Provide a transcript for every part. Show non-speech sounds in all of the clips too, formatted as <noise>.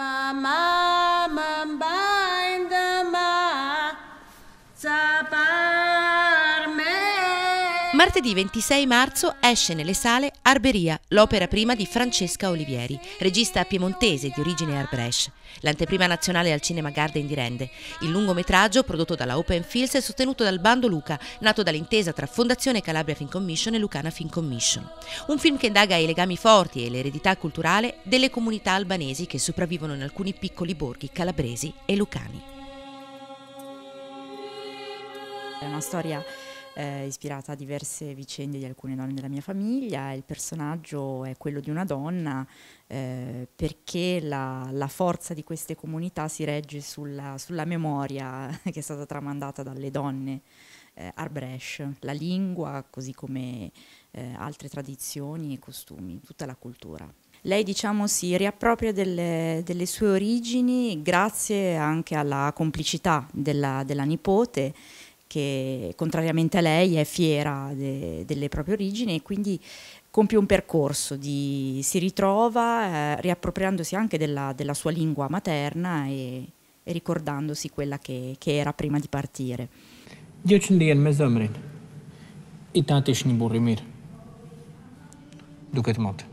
ma ma ma ba ma Martedì 26 marzo esce nelle sale Arberia, l'opera prima di Francesca Olivieri, regista piemontese di origine Arbresh. L'anteprima nazionale al Cinema Garden di Rende. Il lungometraggio, prodotto dalla Open Fields e sostenuto dal Bando Luca, nato dall'intesa tra Fondazione Calabria Film Commission e Lucana Film Commission. Un film che indaga i legami forti e l'eredità culturale delle comunità albanesi che sopravvivono in alcuni piccoli borghi calabresi e lucani. È una storia eh, ispirata a diverse vicende di alcune donne della mia famiglia. Il personaggio è quello di una donna eh, perché la, la, forza di queste comunità si regge sulla, sulla memoria <laughs> che è stata tramandata dalle donne eh, Arbresh, la lingua, così come eh, altre tradizioni e costumi, tutta la cultura. Lei diciamo, si riappropria delle, delle, sue origini grazie anche alla complicità della, della nipote che contrariamente a lei è fiera de, delle proprie origini e quindi compie un percorso, di, si ritrova eh, riappropriandosi anche della, della, sua lingua materna e, e ricordandosi quella che, che, era prima di partire. Io Diocindigen mezomrin, itatishni burrimir, duket mote.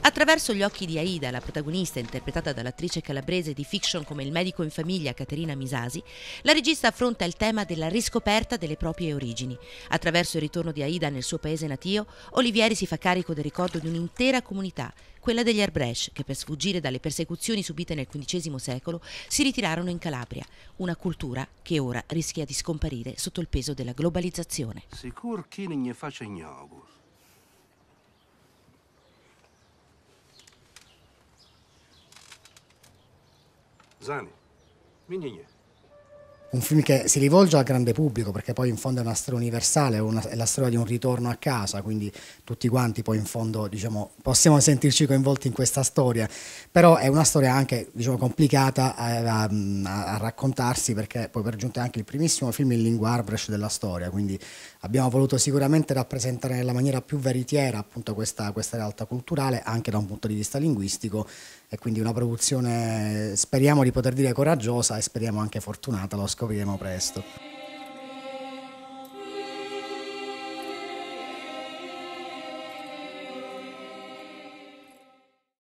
Attraverso gli occhi di Aida, la protagonista interpretata dall'attrice calabrese di fiction come il medico in famiglia Caterina Misasi, la regista affronta il tema della riscoperta delle proprie origini. Attraverso il ritorno di Aida nel suo paese natio, Olivieri si fa carico del ricordo di un'intera comunità, quella degli Arbresh, che per sfuggire dalle persecuzioni subite nel XV secolo si ritirarono in Calabria, una cultura che ora rischia di scomparire sotto il peso della globalizzazione. Sicur chi ne faccia ignogus. زانی می un film che si rivolge al grande pubblico perché poi in fondo è una storia universale, è, una, è la storia di un ritorno a casa, quindi tutti quanti poi in fondo diciamo, possiamo sentirci coinvolti in questa storia, però è una storia anche diciamo, complicata a, a, a, raccontarsi perché poi per giunta è anche il primissimo film in lingua arbresh della storia, quindi abbiamo voluto sicuramente rappresentare nella maniera più veritiera appunto questa, questa realtà culturale anche da un punto di vista linguistico e quindi una produzione speriamo di poter dire coraggiosa e speriamo anche fortunata. Lo scopriremo presto.